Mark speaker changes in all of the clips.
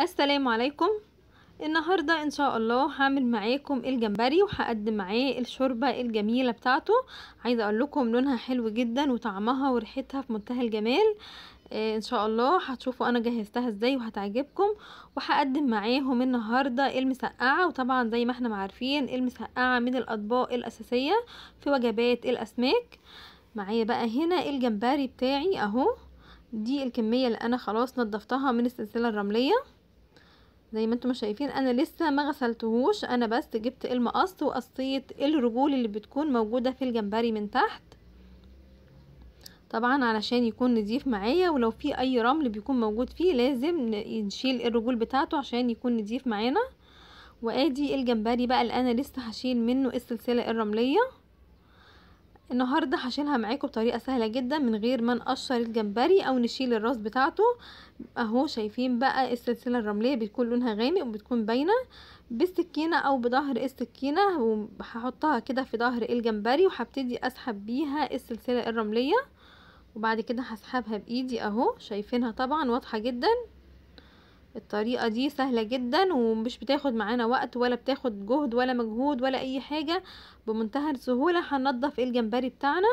Speaker 1: السلام عليكم النهاردة ان شاء الله هعمل معاكم الجمبري وهقدم معاه الشوربة الجميلة بتاعته عايزة اقول لكم لونها حلو جدا وطعمها وريحتها في منتهى الجمال آه، ان شاء الله هتشوفوا انا جهزتها ازاي وهتعجبكم وهقدم معاهم النهارده المسقعه وطبعا زي ما احنا عارفين المسقعه من الاطباق الاساسيه في وجبات الاسماك معايا بقى هنا الجمبري بتاعي اهو دي الكميه اللي انا خلاص نضفتها من السلسله الرمليه زي ما انتم شايفين انا لسه ما غسلتهوش انا بس جبت المقص وقصيت الرجول اللي بتكون موجودة في الجمبري من تحت طبعا علشان يكون نضيف معايا ولو في اي رمل بيكون موجود فيه لازم نشيل الرجول بتاعته عشان يكون نضيف معانا وادي الجمبري بقى اللي انا لسه هشيل منه السلسلة الرملية النهاردة هشيلها معاكم بطريقة سهلة جدا من غير ما نقشر الجمبري او نشيل الراس بتاعته اهو شايفين بقى السلسلة الرملية بتكون لونها غامق وبتكون باينة بالسكينة او بظهر السكينة وهحطها كده في ظهر الجمبري وهبتدي اسحب بيها السلسلة الرملية وبعد كده هسحبها بايدي اهو شايفينها طبعا واضحة جدا الطريقة دي سهلة جدا ومش بتاخد معانا وقت ولا بتاخد جهد ولا مجهود ولا اي حاجة بمنتهى السهولة هننضف الجمبري بتاعنا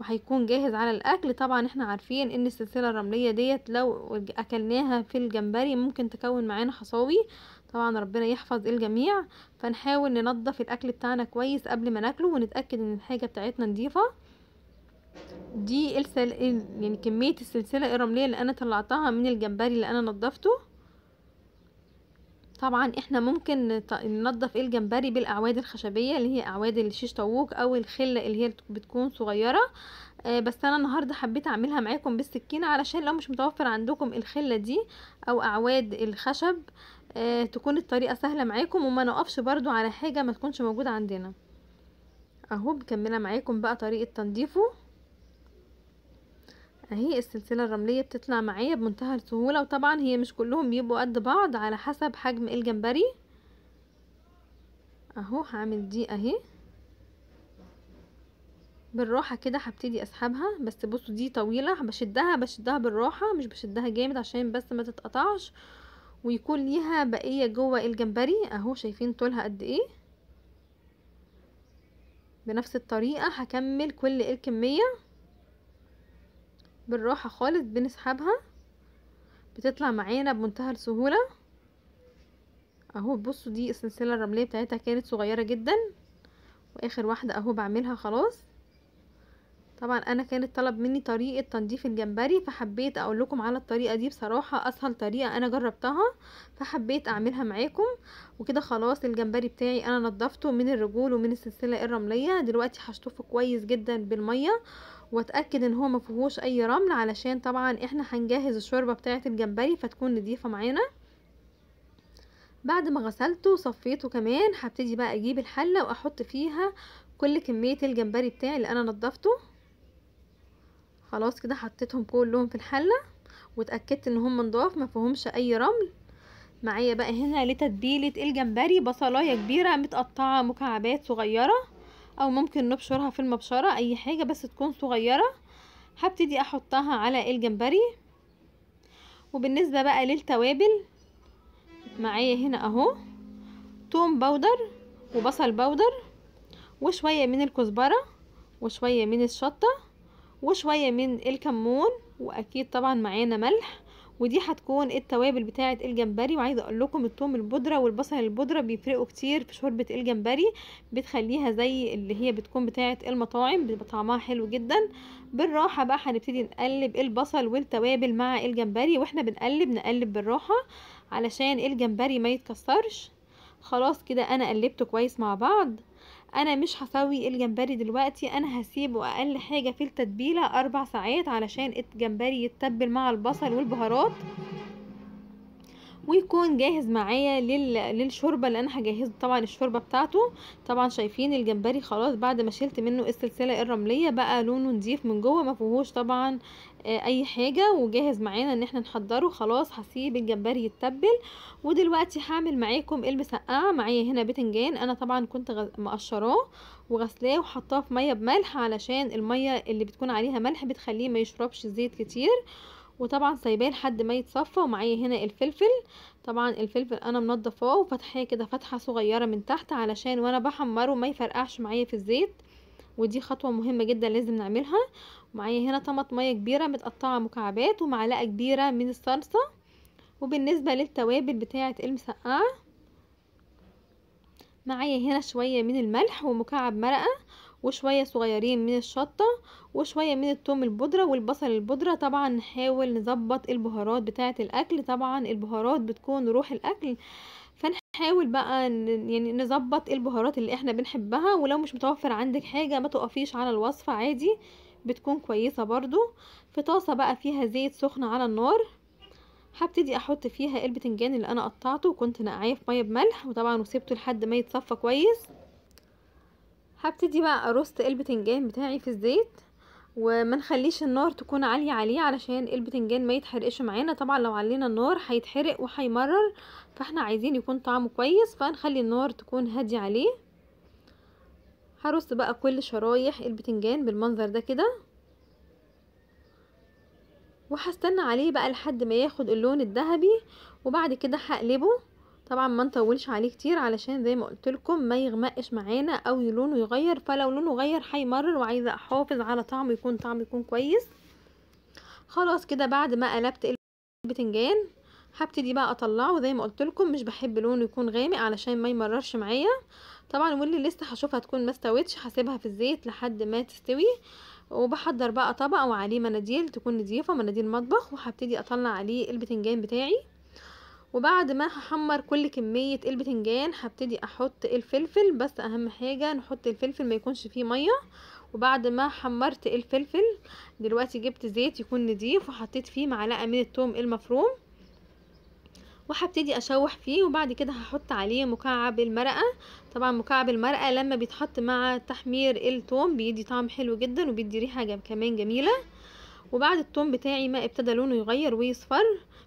Speaker 1: وهيكون جاهز على الاكل طبعا احنا عارفين ان السلسلة الرملية ديت لو اكلناها في الجمبري ممكن تكون معانا حصاوي طبعا ربنا يحفظ الجميع فنحاول ننضف الاكل بتاعنا كويس قبل ما ناكله ونتأكد ان الحاجة بتاعتنا نضيفة دي السل... يعني كمية السلسلة الرملية اللي انا طلعتها من الجمبري اللي انا نضفته طبعا احنا ممكن ننضف الجمبري بالاعواد الخشبيه اللي هي اعواد الشيش طاووق او الخله اللي هي بتكون صغيره آه، بس انا النهارده حبيت اعملها معاكم بالسكينه علشان لو مش متوفر عندكم الخله دي او اعواد الخشب آه، تكون الطريقه سهله معاكم وما نقفش برضو على حاجه ما تكونش موجوده عندنا اهو مكمله معاكم بقى طريقه تنظيفه اهي السلسلة الرملية بتطلع معايا بمنتهى السهولة وطبعا هي مش كلهم بيبقوا قد بعض على حسب حجم الجمبري اهو هعمل دي اهي بالراحة كده هبتدي اسحبها بس بصوا دي طويلة بشدها بشدها بالراحة مش بشدها جامد عشان بس ما تتقطعش ويكون ليها بقية جوه الجمبري اهو شايفين طولها قد ايه بنفس الطريقة هكمل كل الكمية بالراحة خالص بنسحبها بتطلع معانا بمنتهى السهولة اهو بصوا دي السلسلة الرملية بتاعتها كانت صغيرة جدا واخر واحدة اهو بعملها خلاص طبعا انا كانت طلب مني طريقه تنظيف الجمبري فحبيت اقول لكم على الطريقه دي بصراحه اسهل طريقه انا جربتها فحبيت اعملها معاكم وكده خلاص الجمبري بتاعي انا نضفته من الرجول ومن السلسله الرمليه دلوقتي هشطفه كويس جدا بالميه واتاكد ان هو ما فيهوش اي رمل علشان طبعا احنا هنجهز الشوربه بتاعه الجمبري فتكون نضيفه معانا بعد ما غسلته وصفيته كمان هبتدي بقى اجيب الحله واحط فيها كل كميه الجمبري بتاعي اللي انا نضفته خلاص كده حطيتهم كلهم في الحله واتاكدت ان هم نضاف ما فيهمش اي رمل معايا بقى هنا لتتبيله الجمبري بصلايه كبيره متقطعه مكعبات صغيره او ممكن نبشرها في المبشره اي حاجه بس تكون صغيره هبتدي احطها على الجمبري وبالنسبه بقى للتوابل معايا هنا اهو توم بودر وبصل بودر وشويه من الكزبره وشويه من الشطه وشوية من الكمون واكيد طبعا معانا ملح ودي هتكون التوابل بتاعه الجمبري وعايزه اقول لكم الثوم البودره والبصل البودره بيفرقوا كتير في شوربه الجمبري بتخليها زي اللي هي بتكون بتاعه المطاعم بيبقى طعمها حلو جدا بالراحه بقى هنبتدي نقلب البصل والتوابل مع الجمبري واحنا بنقلب نقلب بالراحه علشان الجمبري ما يتكسرش خلاص كده انا قلبته كويس مع بعض انا مش هسوي الجمبري دلوقتي انا هسيبه اقل حاجه في التتبيله اربع ساعات علشان الجمبري يتبل مع البصل والبهارات ويكون جاهز معايا لل... للشوربه اللي انا هجهز طبعا الشوربه بتاعته طبعا شايفين الجمبري خلاص بعد ما شلت منه السلسله الرمليه بقى لونه نضيف من جوه ما فيهوش طبعا آه، اي حاجة وجاهز معانا ان احنا نحضره خلاص هسيب الجمبري يتبل ودلوقتي هعمل معاكم المسقعة معايا هنا بتنجان انا طبعا كنت مقشراه وغسلاه وحطاه في مية بملح علشان المية اللي بتكون عليها ملح بتخليه ما يشربش زيت كتير وطبعا سايباه لحد ما يتصفى ومعايا هنا الفلفل طبعا الفلفل انا منضفاه وفتحاه كده فتحه صغيره من تحت علشان وانا بحمره ما يفرقعش معايا في الزيت ودي خطوه مهمه جدا لازم نعملها معايا هنا طماطمية ميه كبيره متقطعه مكعبات ومعلقه كبيره من الصلصه وبالنسبه للتوابل بتاعه المسقعه معايا هنا شويه من الملح ومكعب مرقه وشويه صغيرين من الشطه وشويه من الثوم البودره والبصل البودره طبعا نحاول نظبط البهارات بتاعه الاكل طبعا البهارات بتكون روح الاكل نحاول بقى يعني نظبط ايه البهارات اللي احنا بنحبها ولو مش متوفر عندك حاجة ما تقفيش على الوصفة عادي بتكون كويسة برضو في طاسة بقى فيها زيت سخن على النار هبتدي احط فيها إيه البتنجان اللي انا قطعته وكنت نقعاه في ميه بملح وطبعا وسبته لحد ما يتصفى كويس هبتدي بقى ارص إيه البتنجان بتاعي في الزيت وما نخليش النار تكون عالية عليه علشان البتنجان ما يتحرقش معانا طبعا لو علينا النار هيتحرق وهيمرر فاحنا عايزين يكون طعمه كويس فنخلي النار تكون هادية عليه هرص بقى كل شرايح البتنجان بالمنظر ده كده وهستنى عليه بقى لحد ما ياخد اللون الذهبي وبعد كده هقلبه طبعا ما نطولش عليه كتير علشان زي ما قلت لكم ما يغمقش معانا او لونه يغير فلو لونه غير هيمرر وعايزه احافظ على طعمه يكون طعمه يكون كويس خلاص كده بعد ما قلبت البتنجان هبتدي بقى اطلعه زي ما قلت لكم مش بحب لونه يكون غامق علشان ما يمررش معايا طبعا واللي لسه هشوفها تكون ما استوتش هسيبها في الزيت لحد ما تستوي وبحضر بقى طبق وعليه مناديل تكون نضيفه مناديل مطبخ وهبتدي اطلع عليه البتنجان بتاعي وبعد ما هحمر كل كمية البتنجان هبتدي احط الفلفل بس اهم حاجة نحط الفلفل ما يكونش فيه مية وبعد ما حمرت الفلفل دلوقتي جبت زيت يكون نضيف وحطيت فيه معلقة من التوم المفروم وهبتدي اشوح فيه وبعد كده هحط عليه مكعب المرقه طبعا مكعب المرقه لما بيتحط مع تحمير التوم بيدي طعم حلو جدا وبيدي ريحه كمان جميله وبعد التوم بتاعي ما ابتدى لونه يغير ويصفر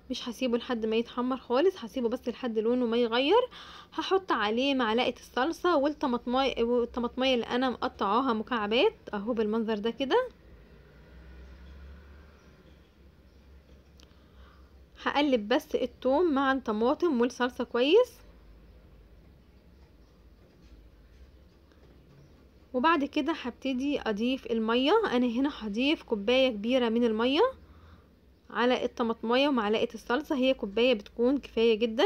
Speaker 1: مش هسيبه لحد ما يتحمر خالص هسيبه بس لحد لونه ما يغير هحط عليه معلقه الصلصه والطماطمايه اللي انا مقطعاها مكعبات اهو بالمنظر ده كده هقلب بس التوم مع الطماطم والصلصه كويس وبعد كده هبتدي اضيف المية انا هنا هضيف كوباية كبيرة من المية على الطماطمية ومعلقة الصلصة هي كوباية بتكون كفاية جدا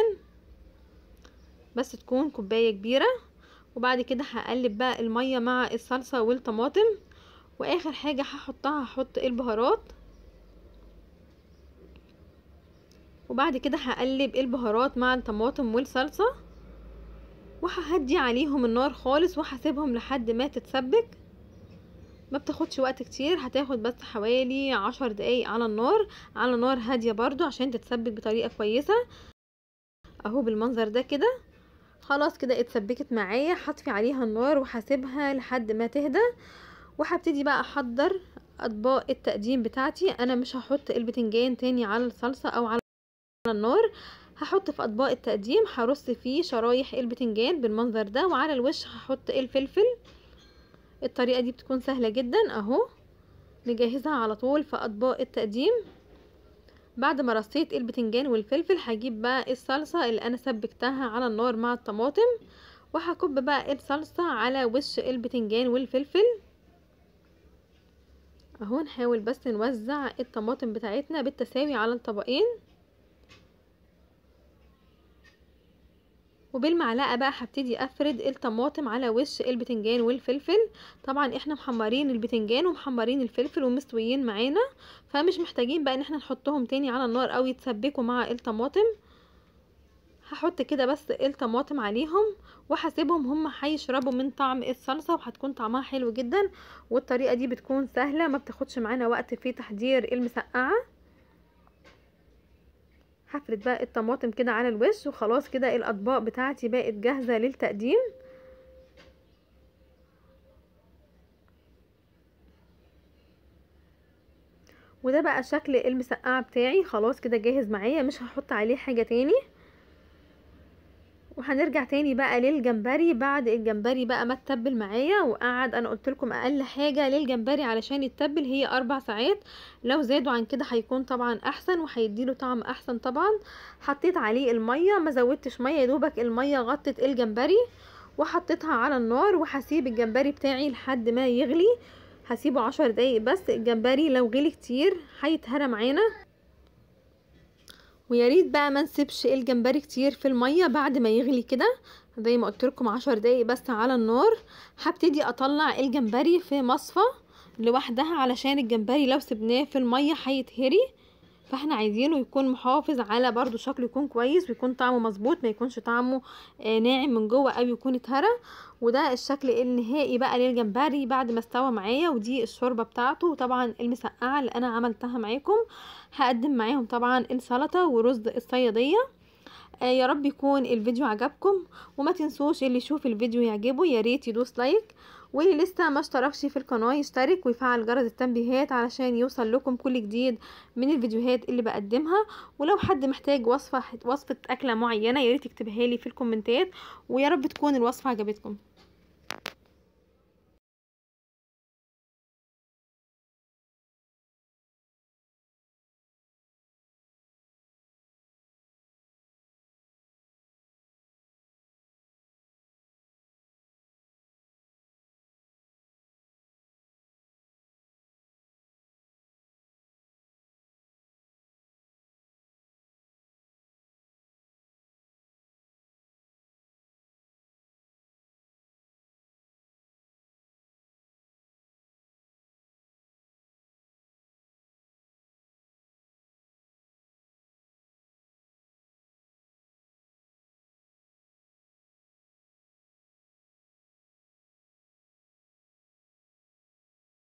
Speaker 1: بس تكون كوباية كبيرة وبعد كده هقلب بقى المية مع الصلصة والطماطم واخر حاجة هحطها هحط البهارات وبعد كده هقلب البهارات مع الطماطم والصلصه وههدي عليهم النار خالص وهسيبهم لحد ما تتسبك ما بتاخدش وقت كتير هتاخد بس حوالي عشر دقايق على النار على نار هاديه برضو عشان تتسبك بطريقه كويسه اهو بالمنظر ده كده خلاص كده اتسبكت معايا هطفي عليها النار وهسيبها لحد ما تهدى وهبتدي بقى احضر اطباق التقديم بتاعتي انا مش هحط البتنجان تاني على الصلصه او على النار هحط في اطباق التقديم هرص فيه شرايح البتنجان بالمنظر ده وعلى الوش هحط الفلفل الطريقة دي بتكون سهلة جدا اهو نجهزها على طول في اطباق التقديم بعد ما رصيت البتنجان والفلفل هجيب بقى الصلصة اللي انا سبكتها على النار مع الطماطم وهكب بقى الصلصة على وش البتنجان والفلفل اهو نحاول بس نوزع الطماطم بتاعتنا بالتساوي على الطبقين وبالمعلقه بقى هبتدي افرد الطماطم على وش البتنجان والفلفل طبعا احنا محمرين البتنجان ومحمرين الفلفل ومستويين معانا فمش محتاجين بقى ان احنا نحطهم تاني على النار او يتسبكوا مع الطماطم هحط كده بس الطماطم عليهم وهسيبهم هم هيشربوا من طعم الصلصه وهتكون طعمها حلو جدا والطريقه دي بتكون سهله ما بتاخدش معانا وقت في تحضير المسقعه هفرد بقى الطماطم كده على الوش وخلاص كده الاطباق بتاعتي بقت جاهزه للتقديم وده بقى شكل المسقعه بتاعي خلاص كده جاهز معايا مش هحط عليه حاجه تاني وهنرجع تاني بقى للجمبري بعد الجمبري بقى ما اتبل معايا وقعد انا قلت لكم اقل حاجه للجمبري علشان يتبل هي اربع ساعات لو زادوا عن كده هيكون طبعا احسن وهيديله طعم احسن طبعا حطيت عليه الميه ما زودتش ميه دوبك الميه غطت الجمبري وحطيتها على النار وهسيب الجمبري بتاعي لحد ما يغلي هسيبه عشر دقايق بس الجمبري لو غلي كتير هيتهرى معانا ويا ريت بقى ما نسيبش الجمبري كتير في الميه بعد ما يغلي كده زي ما قلت لكم 10 دقايق بس على النار هبتدي اطلع الجمبري في مصفى لوحدها علشان الجمبري لو سبناه في الميه هيتهري فاحنا عايزينه يكون محافظ على برضو شكله يكون كويس ويكون طعمه مظبوط ما يكونش طعمه آه، ناعم من جوه قوي يكون اتهرى وده الشكل النهائي بقى للجمبري بعد ما استوى معايا ودي الشوربه بتاعته وطبعا المسقعه اللي انا عملتها معاكم هقدم معاهم طبعا السلطه ورز الصياديه آه، يا رب يكون الفيديو عجبكم وما تنسوش اللي يشوف الفيديو يعجبه يا ريت يدوس لايك واللي لسه ما اشتركش في القناه يشترك ويفعل جرس التنبيهات علشان يوصل لكم كل جديد من الفيديوهات اللي بقدمها ولو حد محتاج وصفه وصفه اكله معينه ياريت ريت يكتبها لي في الكومنتات ويا رب تكون الوصفه عجبتكم